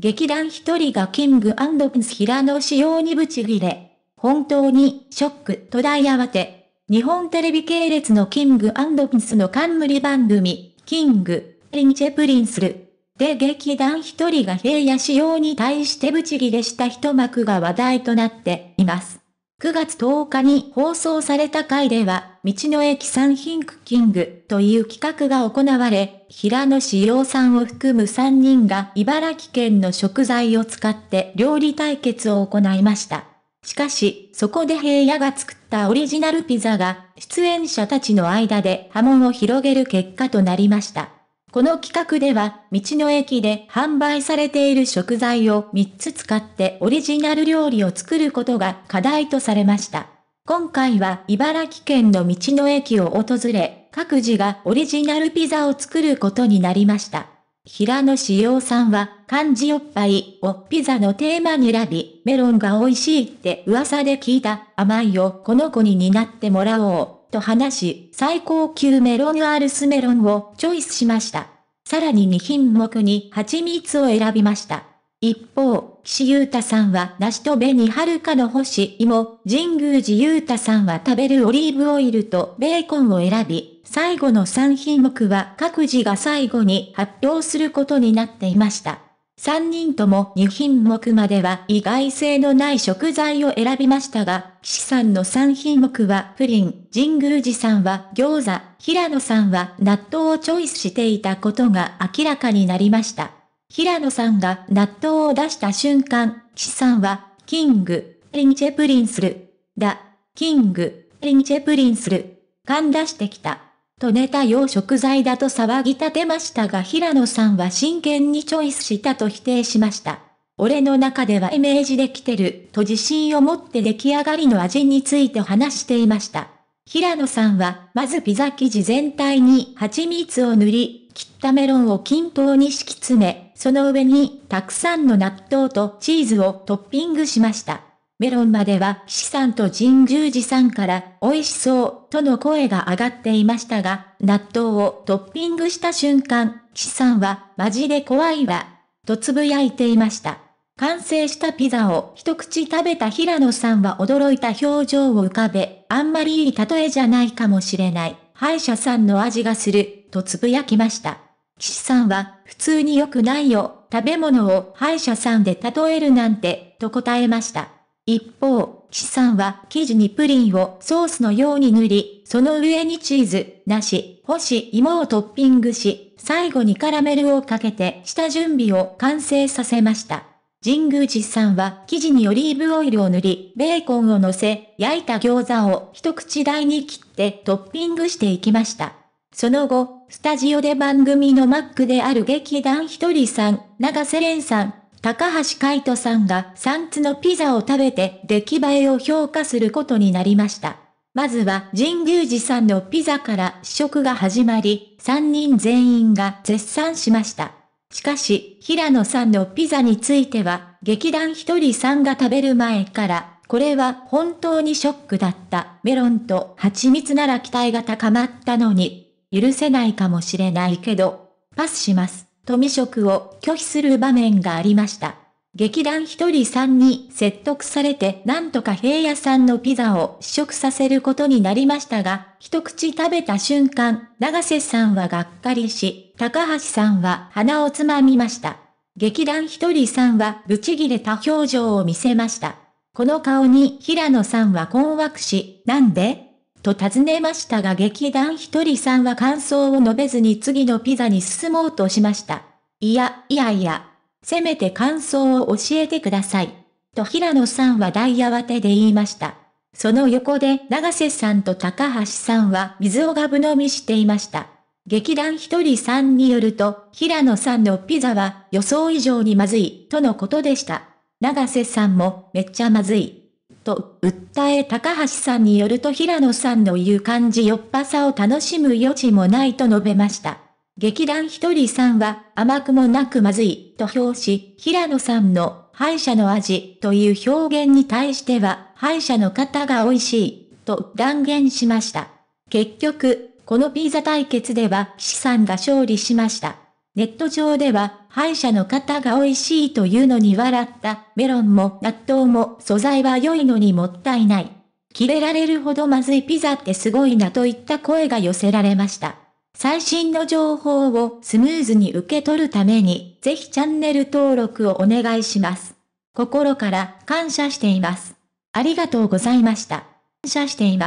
劇団一人がキングアンドンス平野仕様にブチギレ。本当にショックと大慌て。日本テレビ系列のキングアンドンスの冠番組、キング、リンチェプリンスル。で劇団一人が平野仕様に対してブチギレした一幕が話題となっています。9月10日に放送された回では、道の駅産品クッキングという企画が行われ、平野志陽さんを含む3人が茨城県の食材を使って料理対決を行いました。しかし、そこで平野が作ったオリジナルピザが、出演者たちの間で波紋を広げる結果となりました。この企画では、道の駅で販売されている食材を3つ使ってオリジナル料理を作ることが課題とされました。今回は茨城県の道の駅を訪れ、各自がオリジナルピザを作ることになりました。平野志陽さんは、漢字おっぱいをピザのテーマに選び、メロンが美味しいって噂で聞いた甘いをこの子に担ってもらおうと話し、最高級メロンアールスメロンをチョイスしました。さらに2品目に蜂蜜を選びました。一方、岸優太さんは梨と紅はるかの星芋、神宮寺優太さんは食べるオリーブオイルとベーコンを選び、最後の3品目は各自が最後に発表することになっていました。3人とも2品目までは意外性のない食材を選びましたが、岸さんの3品目はプリン、神宮寺さんは餃子、平野さんは納豆をチョイスしていたことが明らかになりました。平野さんが納豆を出した瞬間、岸さんは、キング、リンチェプリンする。だ、キング、リンチェプリンする。噛んだしてきた。とネタ用食材だと騒ぎ立てましたが平野さんは真剣にチョイスしたと否定しました。俺の中ではイメージできてると自信を持って出来上がりの味について話していました。平野さんは、まずピザ生地全体に蜂蜜を塗り、切ったメロンを均等に敷き詰め、その上にたくさんの納豆とチーズをトッピングしました。メロンまでは岸さんと神宮寺さんから美味しそうとの声が上がっていましたが、納豆をトッピングした瞬間、岸さんはマジで怖いわ、とつぶやいていました。完成したピザを一口食べた平野さんは驚いた表情を浮かべ、あんまりいい例えじゃないかもしれない、歯医者さんの味がする、とつぶやきました。岸さんは、普通に良くないよ、食べ物を歯医者さんで例えるなんて、と答えました。一方、岸さんは生地にプリンをソースのように塗り、その上にチーズ、し、干し芋をトッピングし、最後にカラメルをかけて下準備を完成させました。神宮寺さんは生地にオリーブオイルを塗り、ベーコンを乗せ、焼いた餃子を一口大に切ってトッピングしていきました。その後、スタジオで番組のマックである劇団ひとりさん、長瀬廉さん、高橋海人さんが3つのピザを食べて出来栄えを評価することになりました。まずは神宮寺さんのピザから試食が始まり、3人全員が絶賛しました。しかし、平野さんのピザについては、劇団一人さんが食べる前から、これは本当にショックだった。メロンと蜂蜜なら期待が高まったのに、許せないかもしれないけど、パスします。富食を拒否する場面がありました。劇団とりさんに説得されてなんとか平野さんのピザを試食させることになりましたが、一口食べた瞬間、長瀬さんはがっかりし、高橋さんは鼻をつまみました。劇団ひとりさんはブチギレた表情を見せました。この顔に平野さんは困惑し、なんでと尋ねましたが劇団ひとりさんは感想を述べずに次のピザに進もうとしました。いや、いやいや。せめて感想を教えてください。と平野さんは大慌てで言いました。その横で長瀬さんと高橋さんは水をがぶ飲みしていました。劇団ひとりさんによると、平野さんのピザは予想以上にまずい、とのことでした。長瀬さんもめっちゃまずい、と訴え高橋さんによると平野さんの言う感じよっぱさを楽しむ余地もないと述べました。劇団ひとりさんは甘くもなくまずいと評し、平野さんの敗者の味という表現に対しては敗者の方が美味しいと断言しました。結局、このピザ対決では岸さんが勝利しました。ネット上では歯医者の方が美味しいというのに笑った。メロンも納豆も素材は良いのにもったいない。切れられるほどまずいピザってすごいなといった声が寄せられました。最新の情報をスムーズに受け取るために、ぜひチャンネル登録をお願いします。心から感謝しています。ありがとうございました。感謝しています。